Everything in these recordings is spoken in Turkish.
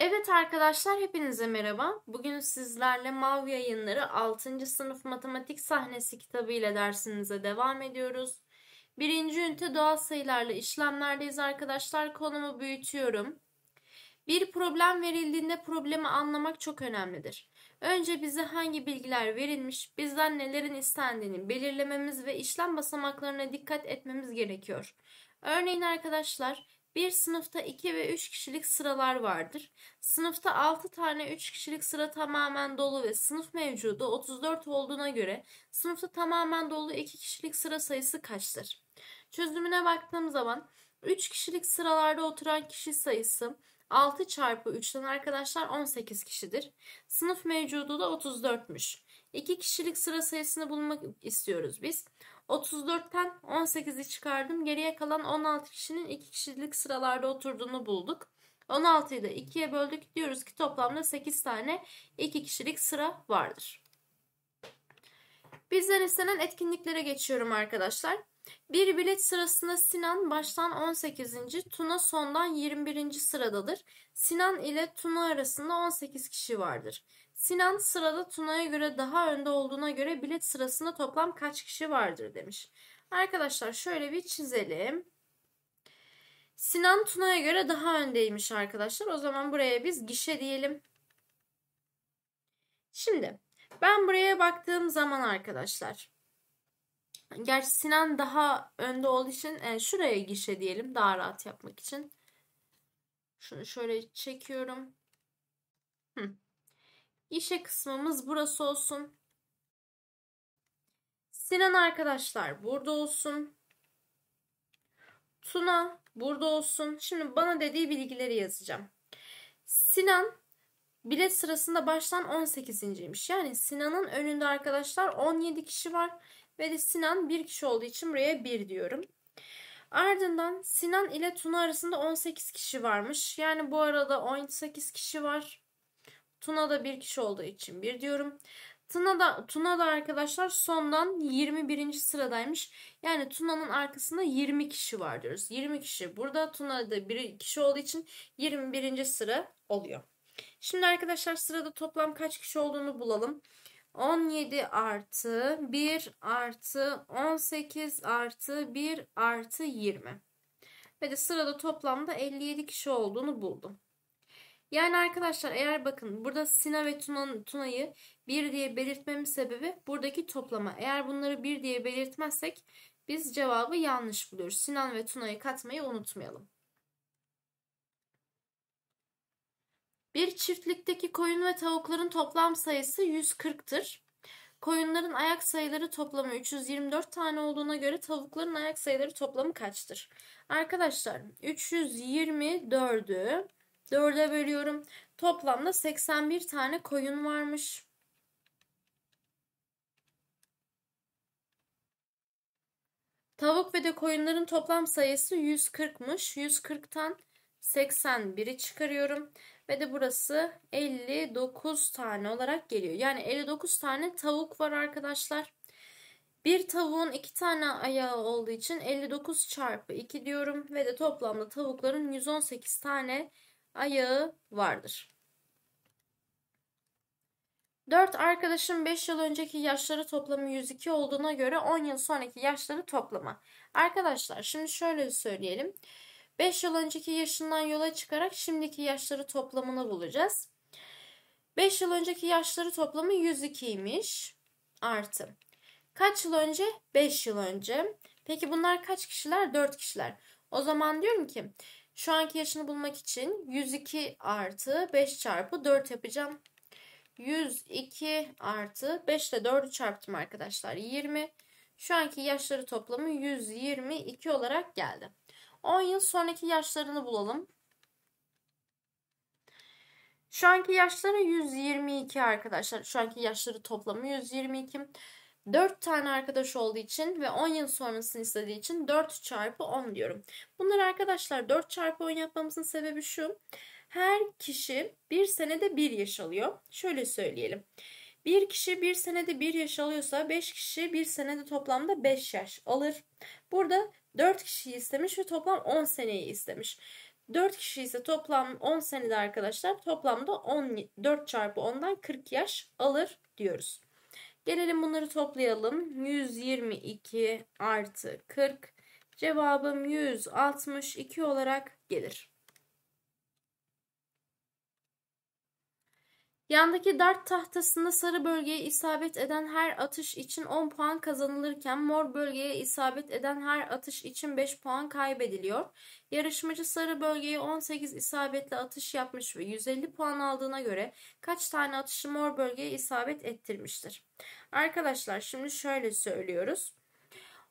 Evet arkadaşlar hepinize merhaba. Bugün sizlerle Mav Yayınları 6. sınıf matematik sahnesi kitabı ile dersimize devam ediyoruz. Birinci ünite doğal sayılarla işlemlerdeyiz arkadaşlar. Konumu büyütüyorum. Bir problem verildiğinde problemi anlamak çok önemlidir. Önce bize hangi bilgiler verilmiş, bizden nelerin istendiğini belirlememiz ve işlem basamaklarına dikkat etmemiz gerekiyor. Örneğin arkadaşlar, bir sınıfta 2 ve 3 kişilik sıralar vardır. Sınıfta 6 tane 3 kişilik sıra tamamen dolu ve sınıf mevcudu 34 olduğuna göre sınıfta tamamen dolu 2 kişilik sıra sayısı kaçtır? Çözümüne baktığım zaman 3 kişilik sıralarda oturan kişi sayısı 6 çarpı 3'ten arkadaşlar 18 kişidir. Sınıf mevcudu da 34'müş. 2 kişilik sıra sayısını bulmak istiyoruz biz. 34'ten 18'i çıkardım. Geriye kalan 16 kişinin 2 kişilik sıralarda oturduğunu bulduk. 16'yı da 2'ye böldük. Diyoruz ki toplamda 8 tane 2 kişilik sıra vardır. Bizden istenen etkinliklere geçiyorum arkadaşlar. Bir bilet sırasında Sinan baştan 18. Tuna sondan 21. sıradadır. Sinan ile Tuna arasında 18 kişi vardır. Sinan sırada Tuna'ya göre daha önde olduğuna göre bilet sırasında toplam kaç kişi vardır demiş. Arkadaşlar şöyle bir çizelim. Sinan Tuna'ya göre daha öndeymiş arkadaşlar. O zaman buraya biz gişe diyelim. Şimdi ben buraya baktığım zaman arkadaşlar Gerçi Sinan daha önde olduğu için e, şuraya gişe diyelim daha rahat yapmak için. Şunu şöyle çekiyorum. Hı. Gişe kısmımız burası olsun. Sinan arkadaşlar burada olsun. Tuna burada olsun. Şimdi bana dediği bilgileri yazacağım. Sinan bilet sırasında baştan 18.ymiş. Yani Sinan'ın önünde arkadaşlar 17 kişi var. Ve de Sinan bir kişi olduğu için buraya bir diyorum. Ardından Sinan ile Tuna arasında 18 kişi varmış. Yani bu arada 18 kişi var. Tuna da bir kişi olduğu için bir diyorum. Tuna da, Tuna da arkadaşlar sondan 21. sıradaymış. Yani Tuna'nın arkasında 20 kişi var diyoruz. 20 kişi burada Tuna da bir kişi olduğu için 21. sıra oluyor. Şimdi arkadaşlar sırada toplam kaç kişi olduğunu bulalım. 17 artı 1 artı 18 artı 1 artı 20. Ve de sırada toplamda 57 kişi olduğunu buldum. Yani arkadaşlar eğer bakın burada Sina ve Tuna'yı 1 diye belirtmemin sebebi buradaki toplama. Eğer bunları 1 diye belirtmezsek biz cevabı yanlış buluyoruz. Sinan ve Tuna'yı katmayı unutmayalım. Bir çiftlikteki koyun ve tavukların toplam sayısı 140'tır. Koyunların ayak sayıları toplamı 324 tane olduğuna göre tavukların ayak sayıları toplamı kaçtır? Arkadaşlar 324'ü 4'e bölüyorum. Toplamda 81 tane koyun varmış. Tavuk ve de koyunların toplam sayısı 140'mış. 140'tan 81'i çıkarıyorum. Ve de burası 59 tane olarak geliyor. Yani 59 tane tavuk var arkadaşlar. Bir tavuğun iki tane ayağı olduğu için 59 çarpı 2 diyorum. Ve de toplamda tavukların 118 tane ayağı vardır. 4 arkadaşın 5 yıl önceki yaşları toplamı 102 olduğuna göre 10 yıl sonraki yaşları toplama. Arkadaşlar şimdi şöyle söyleyelim. 5 yıl önceki yaşından yola çıkarak şimdiki yaşları toplamını bulacağız. 5 yıl önceki yaşları toplamı 102'ymiş. Artı. Kaç yıl önce? 5 yıl önce. Peki bunlar kaç kişiler? 4 kişiler. O zaman diyorum ki şu anki yaşını bulmak için 102 artı 5 çarpı 4 yapacağım. 102 artı 5 ile 4'ü çarptım arkadaşlar. 20. Şu anki yaşları toplamı 122 olarak geldi. 10 yıl sonraki yaşlarını bulalım. Şu anki yaşları 122 arkadaşlar. Şu anki yaşları toplamı 122. 4 tane arkadaş olduğu için ve 10 yıl sonrasını istediği için 4 çarpı 10 diyorum. Bunları arkadaşlar 4 çarpı 10 yapmamızın sebebi şu. Her kişi bir senede bir yaş alıyor. Şöyle söyleyelim. Bir kişi bir senede bir yaş alıyorsa 5 kişi bir senede toplamda 5 yaş alır. Burada 4 kişi istemiş ve toplam 10 seneyi istemiş. 4 kişi ise toplam 10 senede arkadaşlar toplamda 10, 4 çarpı 10'dan 40 yaş alır diyoruz. Gelelim bunları toplayalım. 122 artı 40 cevabım 162 olarak gelir. Yandaki dart tahtasında sarı bölgeye isabet eden her atış için 10 puan kazanılırken mor bölgeye isabet eden her atış için 5 puan kaybediliyor. Yarışmacı sarı bölgeye 18 isabetle atış yapmış ve 150 puan aldığına göre kaç tane atışı mor bölgeye isabet ettirmiştir? Arkadaşlar şimdi şöyle söylüyoruz.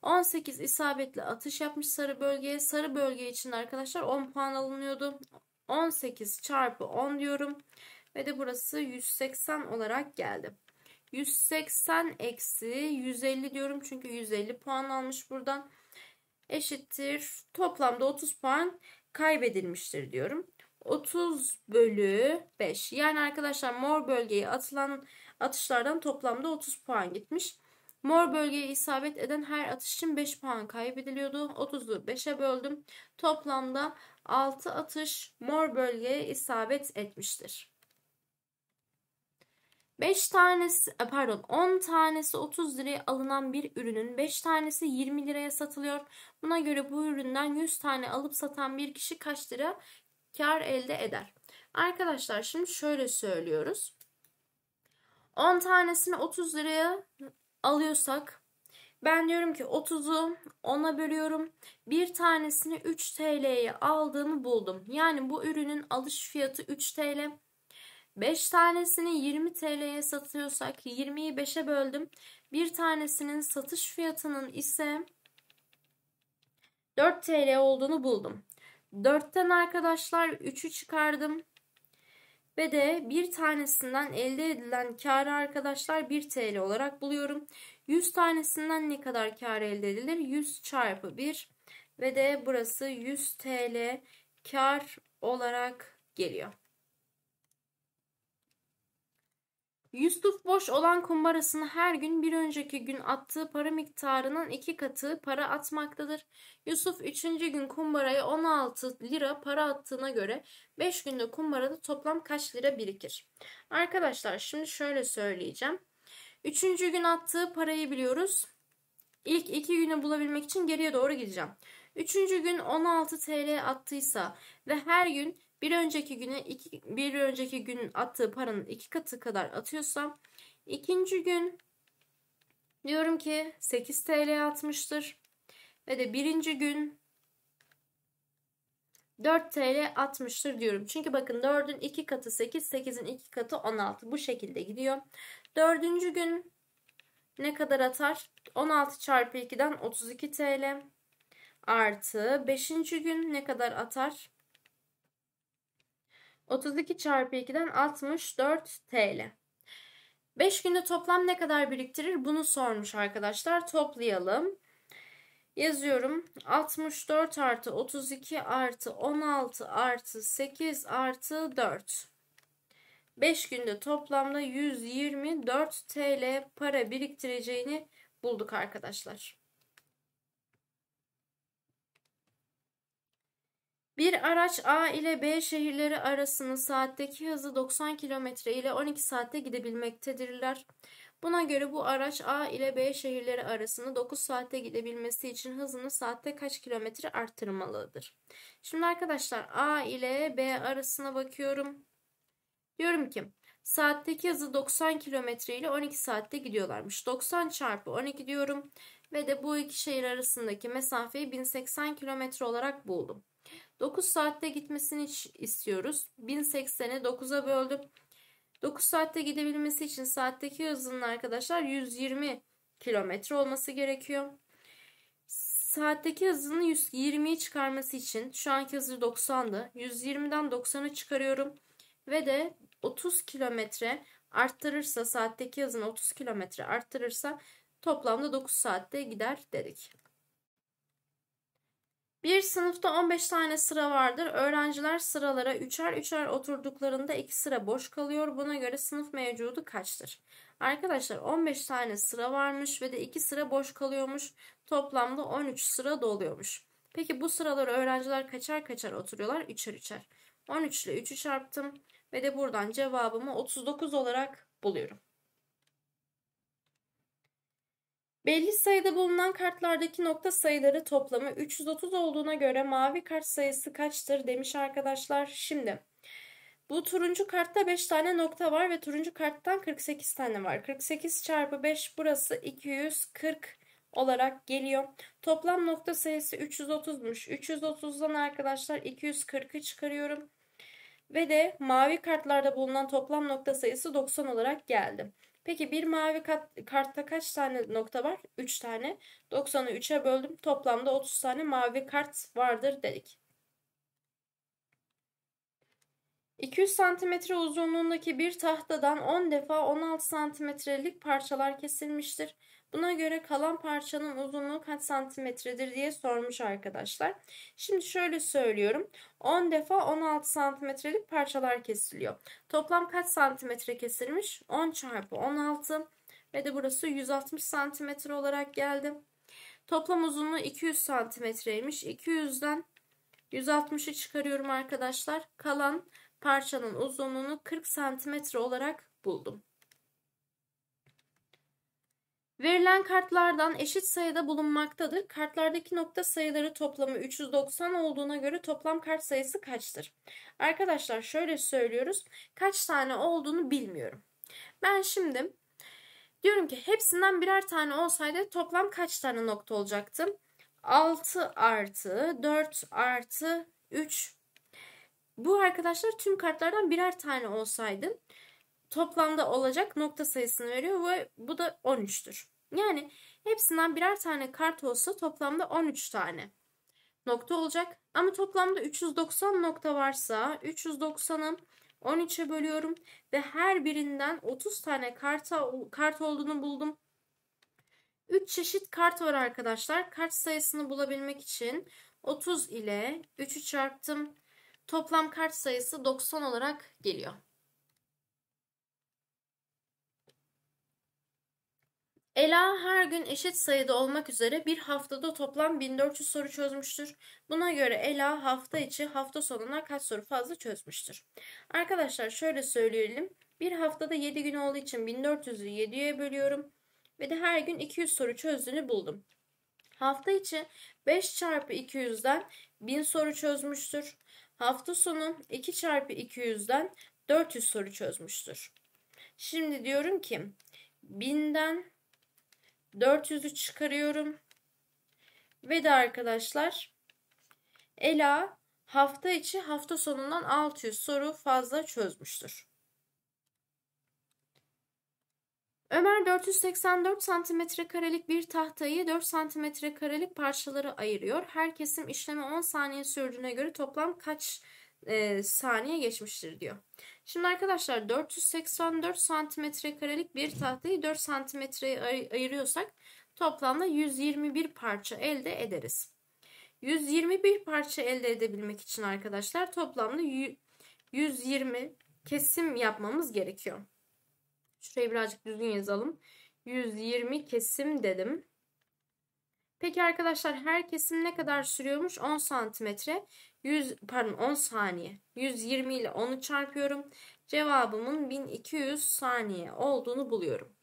18 isabetle atış yapmış sarı bölgeye. Sarı bölge için arkadaşlar 10 puan alınıyordu. 18 çarpı 10 diyorum. Ve de burası 180 olarak geldi. 180 eksi 150 diyorum çünkü 150 puan almış buradan. Eşittir toplamda 30 puan kaybedilmiştir diyorum. 30 bölü 5. Yani arkadaşlar mor bölgeye atılan atışlardan toplamda 30 puan gitmiş. Mor bölgeye isabet eden her atış için 5 puan kaybediliyordu. 30'u 5'e böldüm. Toplamda 6 atış mor bölgeye isabet etmiştir. 5 tanesi e, pardon 10 tanesi 30 liraya alınan bir ürünün 5 tanesi 20 liraya satılıyor. Buna göre bu üründen 100 tane alıp satan bir kişi kaç lira kar elde eder? Arkadaşlar şimdi şöyle söylüyoruz. 10 tanesini 30 liraya alıyorsak ben diyorum ki 30'u 10'a bölüyorum. Bir tanesini 3 TL'ye aldığımı buldum. Yani bu ürünün alış fiyatı 3 TL. 5 tanesini 20 TL'ye satıyorsak 20'yi 5'e böldüm. Bir tanesinin satış fiyatının ise 4 TL olduğunu buldum. 4'ten arkadaşlar 3'ü çıkardım. Ve de bir tanesinden elde edilen karı arkadaşlar 1 TL olarak buluyorum. 100 tanesinden ne kadar kar elde edilir? 100 çarpı 1 ve de burası 100 TL kar olarak geliyor. Yusuf boş olan kumbarasını her gün bir önceki gün attığı para miktarının iki katı para atmaktadır. Yusuf üçüncü gün kumbaraya 16 lira para attığına göre 5 günde kumbarada toplam kaç lira birikir? Arkadaşlar şimdi şöyle söyleyeceğim. Üçüncü gün attığı parayı biliyoruz. İlk iki günü bulabilmek için geriye doğru gideceğim. Üçüncü gün 16 TL attıysa ve her gün bir önceki güne iki, bir önceki gün attığı paranın iki katı kadar atıyorsam ikinci gün diyorum ki 8 TL atmıştır. Ve de birinci gün 4 TL atmıştır diyorum. Çünkü bakın 4'ün 2 katı 8, 8'in 2 katı 16. Bu şekilde gidiyor. Dördüncü gün ne kadar atar? 16 çarpı 2'den 32 TL artı 5. gün ne kadar atar? 32 çarpı 2'den 64 TL. 5 günde toplam ne kadar biriktirir? Bunu sormuş arkadaşlar. Toplayalım. Yazıyorum. 64 artı 32 artı 16 artı 8 artı 4. 5 günde toplamda 124 TL para biriktireceğini bulduk arkadaşlar. Bir araç A ile B şehirleri arasını saatteki hızı 90 km ile 12 saatte gidebilmektedirler. Buna göre bu araç A ile B şehirleri arasını 9 saatte gidebilmesi için hızını saatte kaç kilometre arttırmalıdır? Şimdi arkadaşlar A ile B arasına bakıyorum. Diyorum ki Saatteki hızı 90 km ile 12 saatte gidiyorlarmış. 90 çarpı 12 diyorum ve de bu iki şehir arasındaki mesafeyi 1080 km olarak buldum. 9 saatte gitmesini istiyoruz. 1080'i 9'a böldüm. 9 saatte gidebilmesi için saatteki hızının arkadaşlar 120 kilometre olması gerekiyor. Saatteki hızını 120'yi çıkarması için şu anki hızı 90'dı. 120'den 90'ı çıkarıyorum ve de 30 kilometre arttırırsa saatteki hızını 30 kilometre arttırırsa toplamda 9 saatte gider dedik. Bir sınıfta 15 tane sıra vardır. Öğrenciler sıralara üçer üçer oturduklarında iki sıra boş kalıyor. Buna göre sınıf mevcudu kaçtır? Arkadaşlar 15 tane sıra varmış ve de iki sıra boş kalıyormuş. Toplamda 13 sıra doluyormuş. Peki bu sıraları öğrenciler kaçar kaçar oturuyorlar? Üçer üçer. 13 ile 3'ü çarptım. Ve de buradan cevabımı 39 olarak buluyorum. Belli sayıda bulunan kartlardaki nokta sayıları toplamı 330 olduğuna göre mavi kart sayısı kaçtır demiş arkadaşlar. Şimdi bu turuncu kartta 5 tane nokta var ve turuncu karttan 48 tane var. 48 çarpı 5 burası 240 olarak geliyor. Toplam nokta sayısı 330'muş. 330'dan arkadaşlar 240'ı çıkarıyorum ve de mavi kartlarda bulunan toplam nokta sayısı 90 olarak geldi. Peki bir mavi kat, kartta kaç tane nokta var? 3 tane. 90'ı 3'e böldüm. Toplamda 30 tane mavi kart vardır dedik. 200 cm uzunluğundaki bir tahtadan 10 defa 16 cm'lik parçalar kesilmiştir. Buna göre kalan parçanın uzunluğu kaç santimetredir diye sormuş arkadaşlar. Şimdi şöyle söylüyorum. 10 defa 16 santimetrelik parçalar kesiliyor. Toplam kaç santimetre kesilmiş? 10 çarpı 16 ve de burası 160 santimetre olarak geldi. Toplam uzunluğu 200 santimetreymiş. 200'den 160'ı çıkarıyorum arkadaşlar. Kalan parçanın uzunluğunu 40 santimetre olarak buldum. Verilen kartlardan eşit sayıda bulunmaktadır. Kartlardaki nokta sayıları toplamı 390 olduğuna göre toplam kart sayısı kaçtır? Arkadaşlar şöyle söylüyoruz. Kaç tane olduğunu bilmiyorum. Ben şimdi diyorum ki hepsinden birer tane olsaydı toplam kaç tane nokta olacaktı? 6 artı 4 artı 3. Bu arkadaşlar tüm kartlardan birer tane olsaydı toplamda olacak nokta sayısını veriyor ve bu da 13'tür. Yani hepsinden birer tane kart olsa toplamda 13 tane nokta olacak. Ama toplamda 390 nokta varsa 390'ın 13'e bölüyorum ve her birinden 30 tane karta, kart olduğunu buldum. 3 çeşit kart var arkadaşlar. Kart sayısını bulabilmek için 30 ile 3'ü çarptım. Toplam kart sayısı 90 olarak geliyor. Ela her gün eşit sayıda olmak üzere bir haftada toplam 1400 soru çözmüştür. Buna göre Ela hafta içi hafta sonuna kaç soru fazla çözmüştür? Arkadaşlar şöyle söyleyelim. Bir haftada 7 gün olduğu için 1400'ü 7'ye bölüyorum. Ve de her gün 200 soru çözdüğünü buldum. Hafta içi 5 çarpı 200'den 1000 soru çözmüştür. Hafta sonu 2 çarpı 200'den 400 soru çözmüştür. Şimdi diyorum ki 1000'den 400'ü çıkarıyorum. Ve de arkadaşlar Ela hafta içi hafta sonundan 600 soru fazla çözmüştür. Ömer 484 santimetre karelik bir tahtayı 4 santimetre karelik parçalara ayırıyor. Her kesim işleme 10 saniye sürdüğüne göre toplam kaç e, saniye geçmiştir diyor. Şimdi arkadaşlar 484 santimetre karelik bir tahtayı 4 santimetreye ayırıyorsak toplamda 121 parça elde ederiz. 121 parça elde edebilmek için arkadaşlar toplamda 120 kesim yapmamız gerekiyor. Şurayı birazcık düzgün yazalım. 120 kesim dedim. Peki arkadaşlar her kesim ne kadar sürüyormuş? 10 santimetre. 100, pardon 10 saniye. 120 ile 10'u çarpıyorum. Cevabımın 1200 saniye olduğunu buluyorum.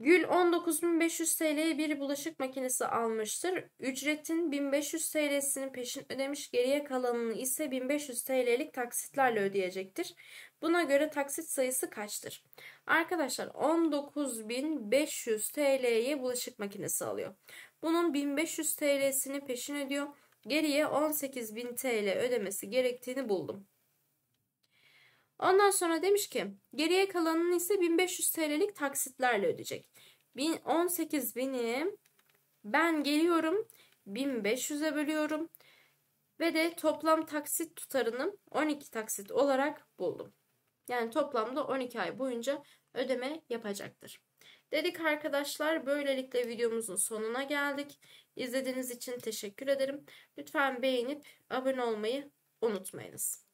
Gül 19.500 TL'ye bir bulaşık makinesi almıştır. Ücretin 1500 TL'sini peşin ödemiş geriye kalanını ise 1500 TL'lik taksitlerle ödeyecektir. Buna göre taksit sayısı kaçtır? Arkadaşlar 19.500 TL'ye bulaşık makinesi alıyor. Bunun 1500 TL'sini peşin ödüyor. Geriye 18.000 TL ödemesi gerektiğini buldum. Ondan sonra demiş ki geriye kalanını ise 1500 TL'lik taksitlerle ödeyecek. 18 binim ben geliyorum 1500'e bölüyorum ve de toplam taksit tutarını 12 taksit olarak buldum. Yani toplamda 12 ay boyunca ödeme yapacaktır. Dedik arkadaşlar böylelikle videomuzun sonuna geldik. İzlediğiniz için teşekkür ederim. Lütfen beğenip abone olmayı unutmayınız.